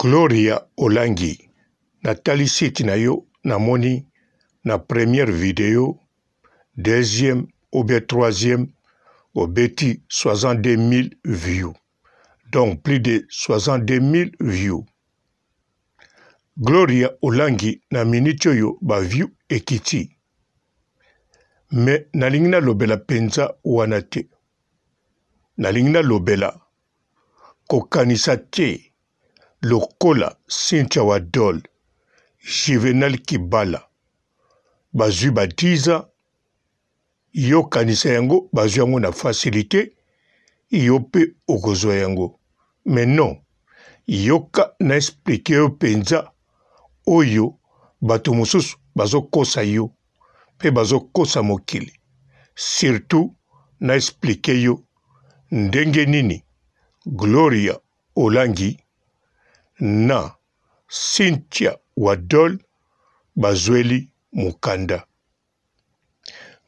gloria olangi natali site na yo namoni na première video deuxième ou bien troisième obeti 62 000 views donc plus de 62 000 views gloria olangi na miniti oyo baview ekiti me nalingi nalobela mpenza wana te nalingi nalobela kokanisa te lokola cynthia wadol juvenal kibala bazwi badiza yokanisa yango bazwi yango na fasilite yo mpe okozwa yango me non yoka na esplike yo mpenza oyo bato mosusu bazokosa yo mpe bazokosa mokili surtout na esplike yo ndenge nini gloria olangi na Cynthia Wadol bazweli mokanda.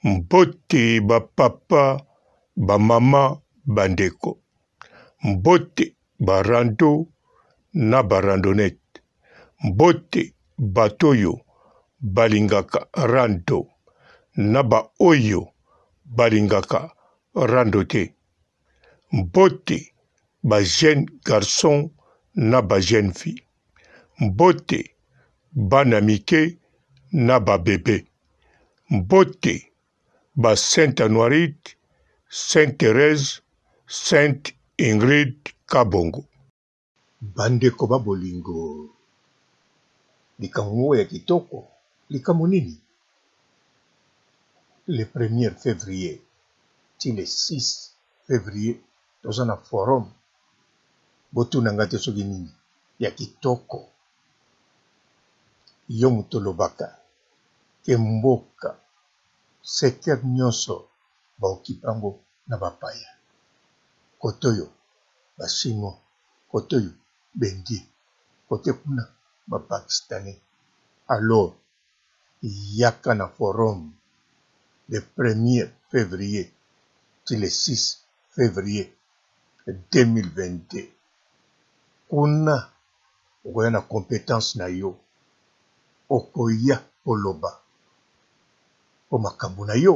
Mbote bapapa bamama bandeko mbote barando na barandonete mbote bato oyo balingaka rando na baoyo balingaka rando te mbote bajene garson na bajeune-fille, mbote bana mike na babebe, mbote ba sainte anoirite sainte therese sainte ingrid kabongo bandeko ba bolingo likambo moko ya kitoko likambo nini le 1er février ti le 6 février toza na forum botuna nga te soki nini ya kitoko yo moto olobaka ke mboka sekter nyonso baokipango na bapaya kote oyo bachinois kote oyo bendi kote kuna bapakistanais alors yaka na forum le 1er février ti le 6 février 2022 kuna okoya na compétence na yo okoya koloba mpo makambo na yo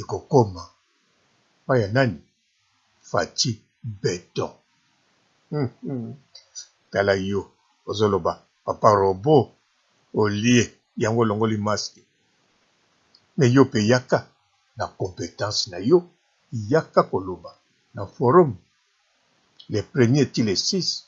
ekokoma epai ya nani fati beton hmm, hmm. tala yo ozoloba papa robo olie yango olongoli maske me yo mpe yaka na compétence na yo yaka koloba na forum le premier ti le 6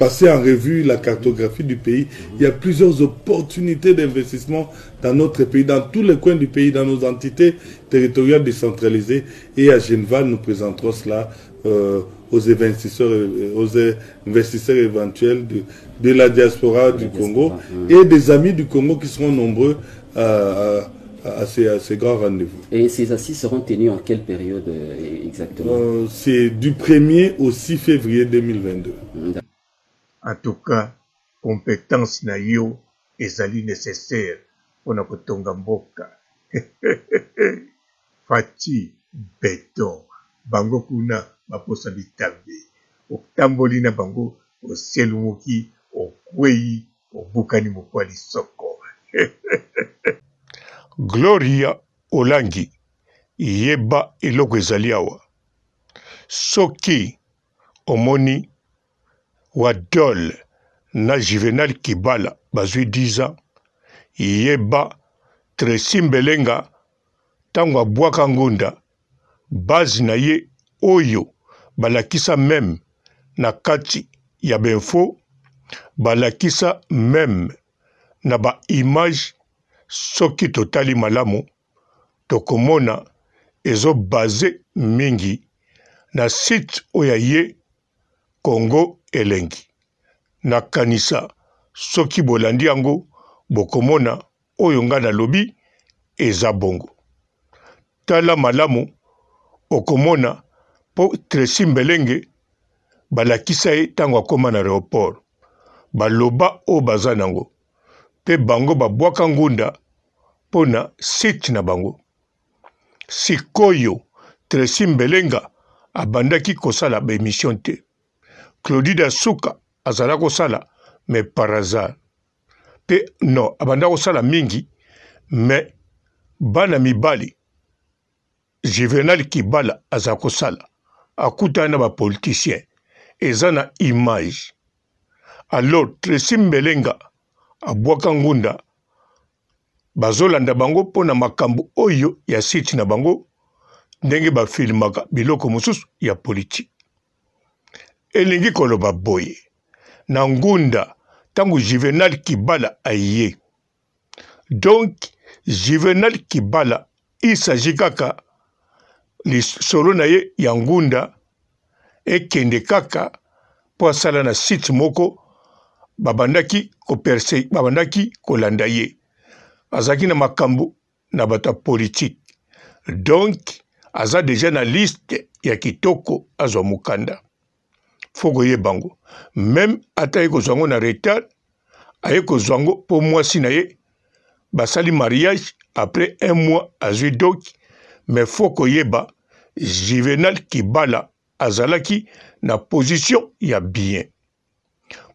passer en revue la cartographie du pays. Il y a plusieurs opportunités d'investissement dans notre pays, dans tous les coins du pays, dans nos entités territoriales décentralisées. Et à Genève, nous présenterons cela euh, aux, investisseurs, euh, aux investisseurs éventuels de, la diaspora du Congo et des amis du Congo qui seront nombreux à, ces, grands rendez-vous. Et ces assises seront tenues en quelle période euh, exactement C'est du 1er au 6 février 2022. atuka compétence na yo ezali nécessaire mpona kotonga mboka fati beton bango kuna baposa bitabe otamboli na bango oselumuki okwei obukani mokwa lisoko gloria olangi yeba eloko ezali awa soki omoni wadol na juvenal kibala bazwi 10 ans yeba tresi mbelenga ntango abwaka ngunda base na ye oyo balakisa meme na kati ya benfo balakisa meme na baimage soki totali malamu tokomona ezobaze mingi na site oyo ye kongo elengi nakanisa soki bolandi yango bokomona oyo ngai nalobi eza bongo tala malamu okomona mpo tresi mbelenge balakisa ye ntango akóma na aéroport baloba oyo baza nango mpe bango babwaka ngunda mpo na site na bango sikoyo tresi mbelenga abandaki kosala baemission te claudide asuka azala kosala me par hasard mpe non abanda kosala mingi me bana mibali juvenal kibala aza kosala akutani na bapolitisien eza na image alors tresi mbelenga abwaka ngunda bazolanda bango mpo na makambo oyo ya site na bango ndenge bafilmaka biloko mosusu ya politike elingi koloba boye na ngunda ntango juvenal kibala aye donc juvenal kibala isagi kaka lisolo na ye ya ngunda ekende kaka mpo asala na site moko babandaki koperse babandaki kolanda ye azalaki na makambo na bato ya politike donk aza deja na liste ya kitoko azwa mokanda foko yeba ngo meme ata ye kozwa ngo na retard aye kozwa ngo mpo mwasi na ye basali mariage après un mois azwi doki me fo koyeba juvenal kibala azalaki na position ya bien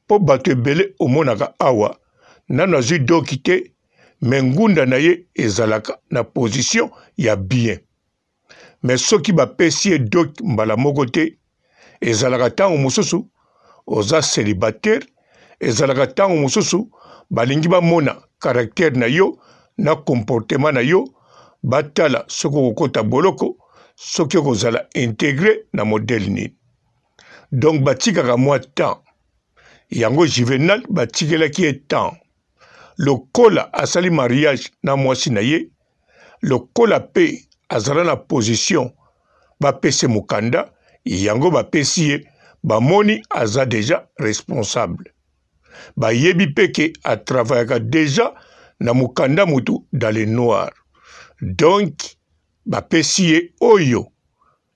mpo bato ebele omonaka awa nanu azwi doki te me ngunda na ye ezalaka na position ya bien me soki bapesi ye doki mbala moko te ezalaka ntango mosusu oza célibataire ezalaka ntango mosusu balingi bamona karaktere na yo na komportema na yo batala soki okokɔta boloko soki okozala integre na modele nini donk batikaka mwa temps yango juvenal batikelaki ye temps lokola asali mariage na mwasi na ye lokola mpe azala na position bapese mokanda yango bapesi ye bamoni aza deja responsable bayebi mpe ke atravayaka deja na mokanda motu dans le noir donk bapesi ye oyo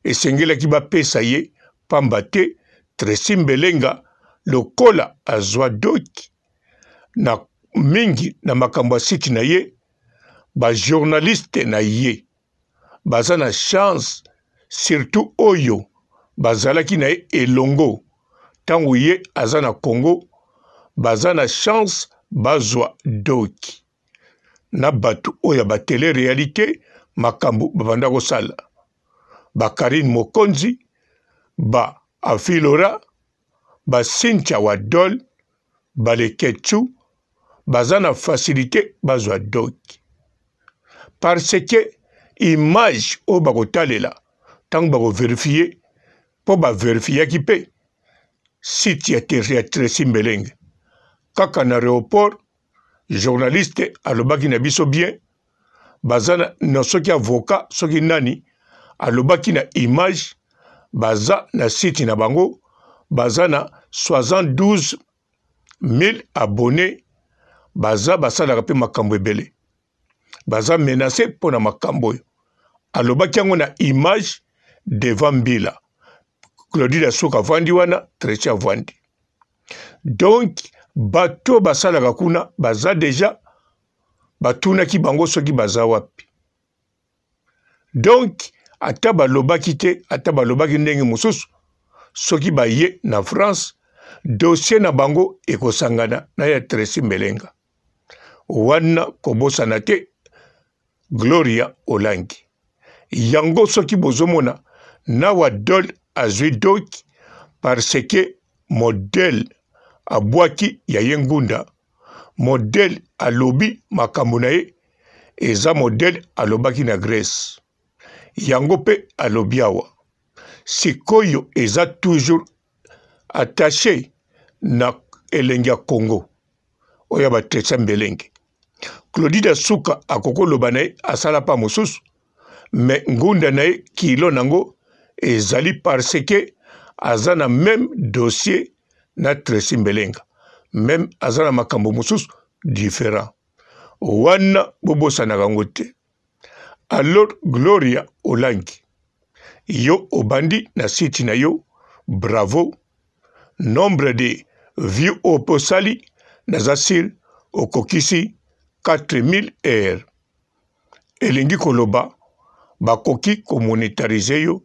esengelaki bapesa ye pamba te tresi mbelenga lokola azwa doki na mingi na makambo ya siki na ye bajournaliste na ye baza na chance surtout oyo bazalaki na ye elongo ntango ye aza na kongo baza na chance bazwa doki na bato oyo batele realité makambo babanda kosala bakarine mokonzi ba afilora basintia wadol baleketu baza na fasilité bazwa doki parce ke image oyo bakotalela ntango bakoverifie mpo baverifiaki mpe site ya tere ya tresi mbelenge kaka na aéroport journaliste alobaki na biso bien baza na soki avoka soki nani alobaki na image baza na site na bango baza na 72 000 abone baza basalaka mpe makambo ebele baza menase mpo na makambo oyo alobaki yango na image devant mbila claudine asok avandi wana tretien avandi donk bato basalaka kuna baza deja batunaki bango soki baza wapi donk ata balobaki te ata balobaki ndenge mosusu soki baye na france dosie na bango ekosangana na ya tresi melenga wana kobosana te gloria olangi yango soki bozomona na wadol azwi parce que modele abwaki ya ye ngunda modele alobi makambo na ye eza modele alobaki na grese yango mpe alobi awa sikoyo eza toujours attaché na elenge ya congo oyo ya batretien mbelenge claudide asuka akoki oloba na ye asala mpa mosusu me ngunda na ye kilo nango ezali parce ke aza na meme dossier na tresi mbelenga meme aza na makambo mosusu différent wana bobosanaka yango te alors gloria olangi yo obandi na siti na yo bravo nombre de vie oyo mpo osali naza sire okokisi 4000 r elingi koloba bakoki komonetarize yo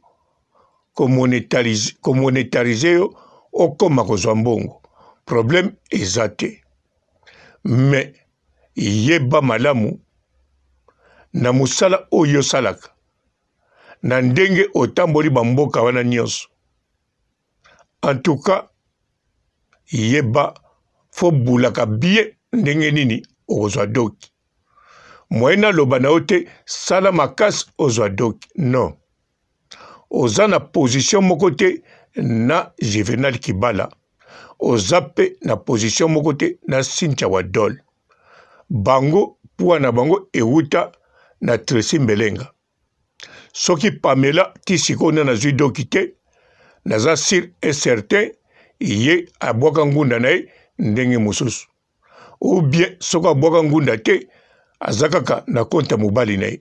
komonetarize yo okoma kozwa mbongo probleme eza te me yeba malamu na mosala oyo osalaka na ndenge otamboli bamboka wana nyonso en tout cas yeba fo bulaka bie ndenge nini okozwa doki moye naloba na yo te sala makasi ozwa doki non oza na position moko te na juvenal kibala oza mpe na position moko te na cynthia wadol bango mpuwa na bango ewuta na tresi mbelenga soki pamela ti sikoyo nde nazwi doki te naza sur et certain ye abwaka ngunda na ye ndenge mosusu ou bien soki abwaka ngunda te aza kaka na konta mobali na ye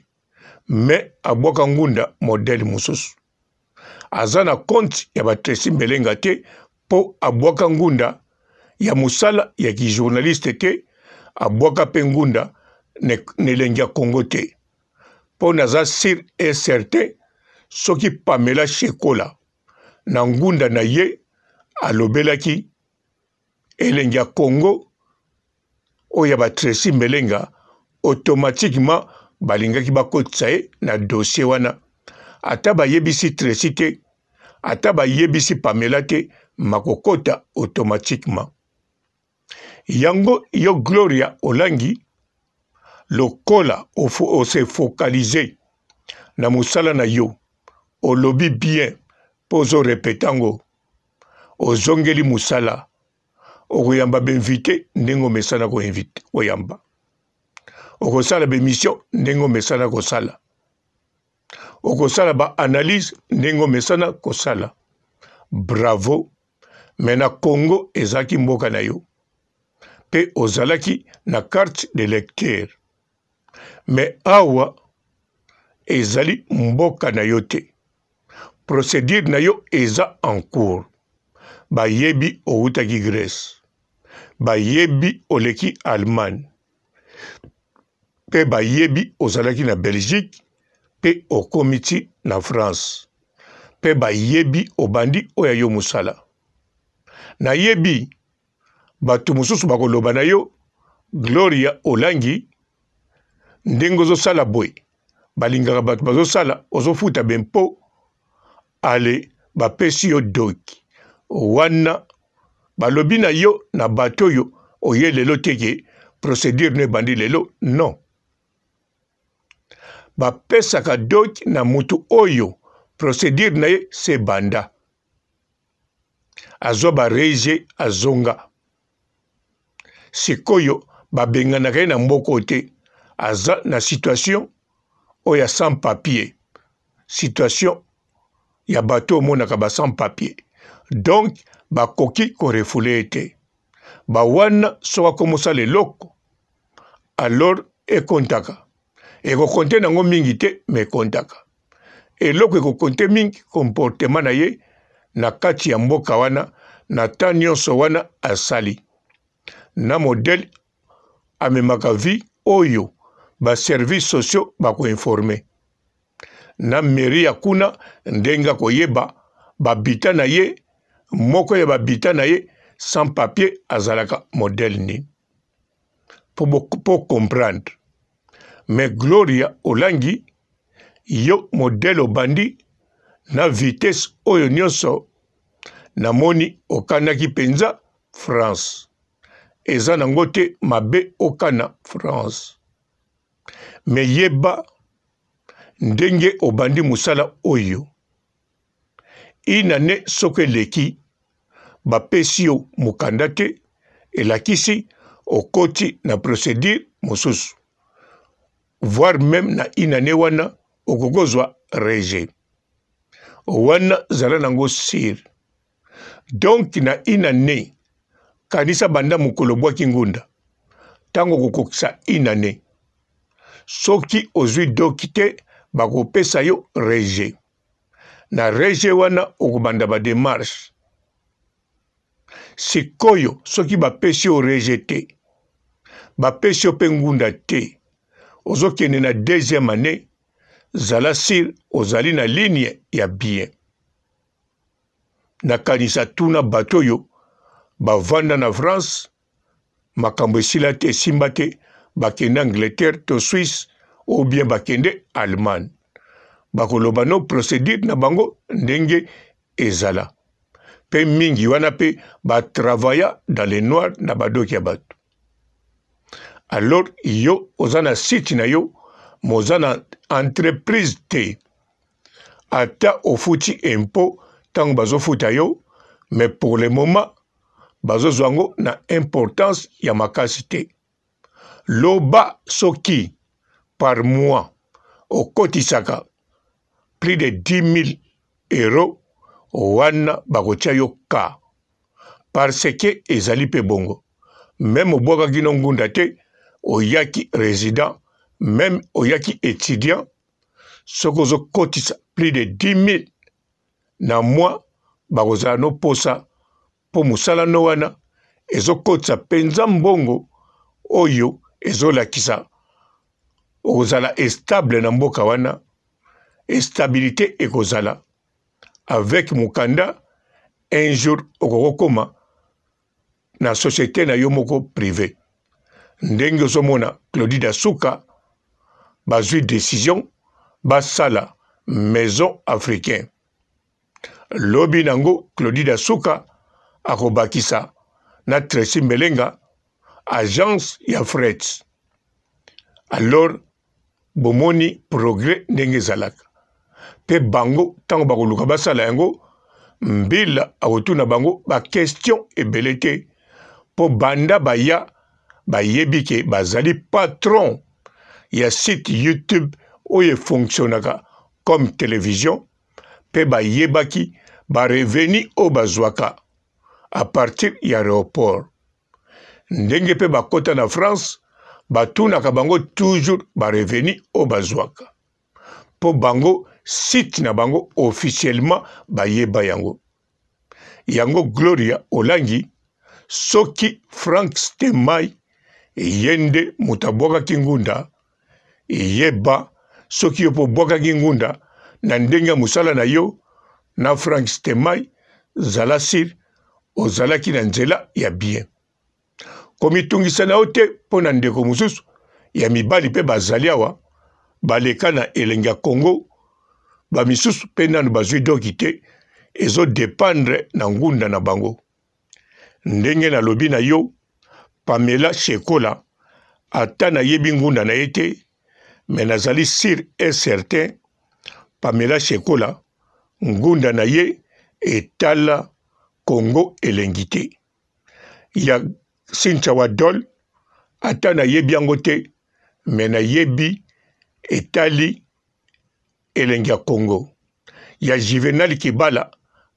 me abwaka ngunda modele mosusu aza na konti ya batresi mbelenga te mpo abwaka ngunda ya mosala ya kijournaliste te abwaka mpe ngunda na elengi ya kongo te mpo naza sur e certain soki pamela shekola na ngunda na ye alobelaki elengi ya kongo oyo ya batresi mbelenga automatiquement balingaki bakotisa ye na dossier wana ata bayebisi tresi te ata bayebisi pamela te makokota automatiquement yango yo gloria olangi lokola ose focalize na mosala na yo olobi bien mpo ozorepete yango ozongeli mosala okoyamba bainvite ndenge omesana koyamba okosala bemission ndenge omesana kosala okosala baanalyse ndenge omesana kosala bravo me na congo ezalaki mboka na yo mpe ozalaki na carte de lecteur me awa ezali mboka na yo te procédure na yo eza en cours bayebi owutaki grèce bayebi oleki allemagne mpe bayebi ozalaki na belgique mpe okomi ti na france mpe bayebi obandi oyo yo mosala nayebi bato mosusu bakoloba na yo gloria olangi ndenge ozosala boye balingaka bato bazosala ozofuta bempo ale bapesi yo doki wana balobi na yo na bato oyo oye lelo teke procédure no ebandi lelo non bapesaka doki na motu oyo prosedire na ye sebanda azwa bareje azonga sikoyo babenganaka ye na mboko te aza na situation oyo ya sans papier situation ya bato omonaka ba sans papier donk bakoki korefule ye te bawana soki akomosala eloko alor ekontaka ekokonte nango mingi te me ekontaka eloko ekokonte mingi komportema na ye na kati ya mboka wana na ntan nyonso wana asali na modele amemaka vi oyo baservice sociaux bakoinforme na meri ya kuna ndenge akoyeba babita na ye moko ya babita na ye sans papier azalaka modele nini mpo comprendre me gloria olangi yo modele obandi na vitese oyo nyonso namoni okandaki mpenza france eza nango te mabe okana france me yeba ndenge obandi mosala oyo inane soki eleki bapesi yo mokanda te elakisi okoti na procédure mosusu voire même na i na ne wana okoki kozwa rejet wana zala nango sire donk na i na ne kanisa banda mokolo bwaki ngunda ntango okokokisa i na ne soki ozwi doki te bakopesa yo rejet na rejet wana okobanda bademarshe sikoyo soki bapesi yo rejet te bapesi yo mpe ngunda te ozokende na deuxième année zala sir ozali na ligne ya bien nakanisa tuna bato oyo bavanda na france makambo esila te esimba te bakende angleterre to swisse ou bien bakende allemagne bakoloba no procédure na bango ndenge ezala mpe mingi wana mpe batravaya dans le noir na badoki ya bato alors yo oza na site na yo ma oza na entreprise te ata ofuti impo ntango bazofuta yo mais pour le moment bazozwa yango na importance ya makasi te loba soki par mois okotisaka plus de 10 000 euro wana bakotia yo ka parce ke ezali mpe bongo me mobwakaki no ngunda te oyaki résident meme oyaki étudiant soki ozokotisa plus de 10 000 na mwa bakozala noposa mpo mosalano wana ezokotisa mpenza mbongo oyo ezolakisa okozala estable na mboka wana estabilité ekozala avec mokanda un jour okokokoma na société na yo moko privé ndenge ozomona claudine asuka bazwi décision basala maison africain lobi nango claudine asuka akobakisa na tresi mbelenga agence ya fret alors bomoni progrès ndenge ezalaka mpe bango ntango bakoluka basala yango mbila akotuna bango bakestion ebele te mpo banda baya bayebi ke bazali patron ya site youtube oyo efonctionnaka comme télévision mpe bayebaki bareveni oyo bazwaka apartir ya aéroport ndenge mpe bakota na france batunaka bango toujours bareveni oyo bazwaka mpo bango site na bango officiellement bayeba yango yango gloria olangi soki frank stemai ye nde moto abwakaki ngunda yeba soki yo mpo obwakaki ngunda na ndenge ya mosala na yo na frank stemai zala sire ozalaki na nzela ya bien komitungisa na yo te mpo na ndeko mosusu ya mibali mpe bazali awa baleka na elenge ya kongo bamisusu mpe nanu bazwi doki te ezodependre na ngunda na bango ndenge nalobi na yo pamela shekola ata nayebi ngunda na ye te me nazali sur et certain pamela shekola ngunda na ye etala kongo elengi te ya sincha wadol ata nayebi yango te me nayebi etali elengi ya kongo ya juvenal kibala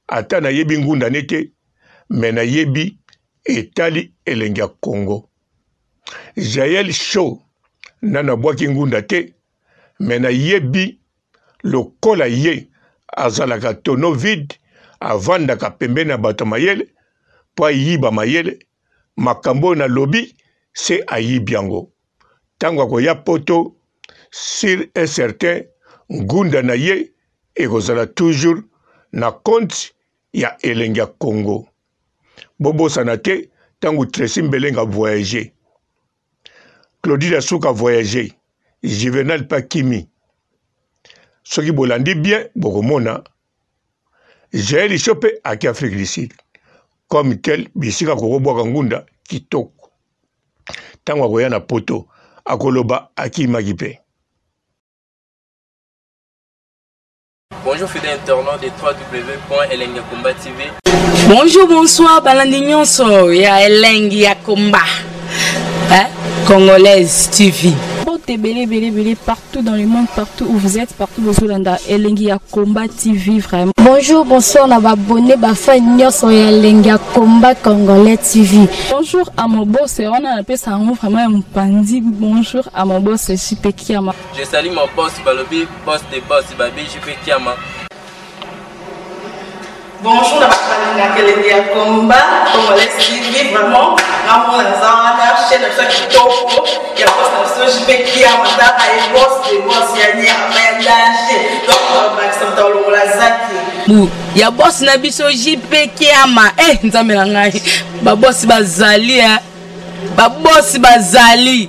ata nayebi ngunda ne te me nayebi etali elenge ya kongo jael sho nga nabwaki ngunda te me nayebi lokola ye azalaka tono vide avandaka pembeni ya bato mayele mpo ayiba mayele makambo oyo nalobi se ayibi yango ntango akoya poto sur un certain ngunda na ye ekozala toujours na konte ya elenge ya kongo bobosana te ntango tresi mbelenga voyage claudine asuka voyage juvenal pakimi soki bolandi bien bokomona jael sho mpe ake afrique du sud comme tel bisika kokobwaka ngunda kitoko ntango akoya na poto akoloba akimaki mpe Bonjour fidèles internautes de combat TV. Bonjour, bonsoir, il y ya Congolais hein, Congolaise TV. êtes belé, belé, belé, partout dans le monde, partout où vous êtes, partout où vous êtes, Elengi à combat TV, vraiment. Bonjour, bonsoir, on a abonné, Bafa Nyoso et Elengi à combat congolais TV. Bonjour à mon boss, on a appelé ça vraiment un pandi. Bonjour à mon boss, Jipe Kiama. Je salue mon boss, Balobi, boss de boss, Babi, Jipe Kiama. bonjour na bakaleli na kelenge ya komba congolais tv vraiment namona naza wana chaine na biso ya kitoko ya bos na biso jipekia mataka ye bos de bos ya nyama ya danger donc babakisa moto alongola zaki ya bosi na biso jipekiama e eh, nzambe na ngai babosi bazali babosi bazali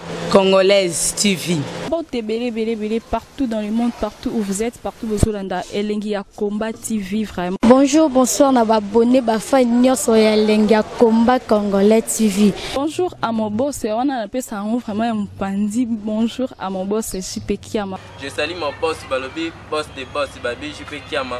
Congolaise TV. partout dans le monde, partout où vous êtes, partout où vous êtes, Elengi Combat TV vraiment. Bonjour, bonsoir, na abonné bafa nyoso ya Elengi Combat Congolais TV. Bonjour à mon boss, on a appelé ça vraiment mpandi. Bonjour à mon boss, Jipe Kiama. Je salue mon boss Balobi, boss de boss Babi Jipe Kiama.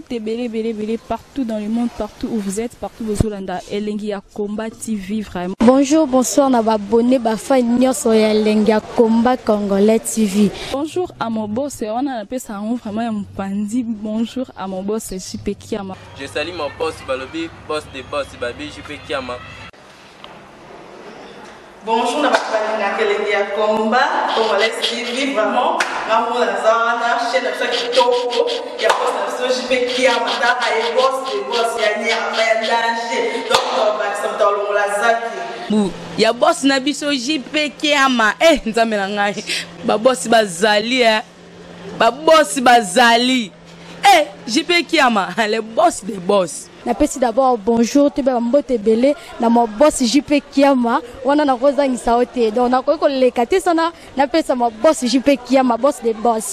porte belé partout dans le monde, partout où vous êtes, partout où vous êtes. Elengi Combat TV, vraiment. Bonjour, bonsoir, on a abonné à Combat Congolais TV. Bonjour à mon boss, on a appelé ça vraiment un pandi. Bonjour à mon boss, Jipe Kiama. Je salue mon boss, Balobi, boss de boss, Babi, Jipe Kiama. bonjour na bato balinga kelenge ya komba congolais tv vraiment ngamona aza wana chaine na biso ya kitoko ya bos na biso jp kia mataka ye bos de bos ya nyama ya danger donc tobakisa moto alongola zaki ya bosi na biso jp kiama e eh, nzambe na ngai babosi bazali e eh. babosi bazali Eh, JP Kiama, le boss des boss. napesi d'abord bonjour toyebaka mbote ebele na mabosi jp kiama wana nakozangisa yo te donc nakoki koleka te sana napesa mabosi jp kiama bosi de bosi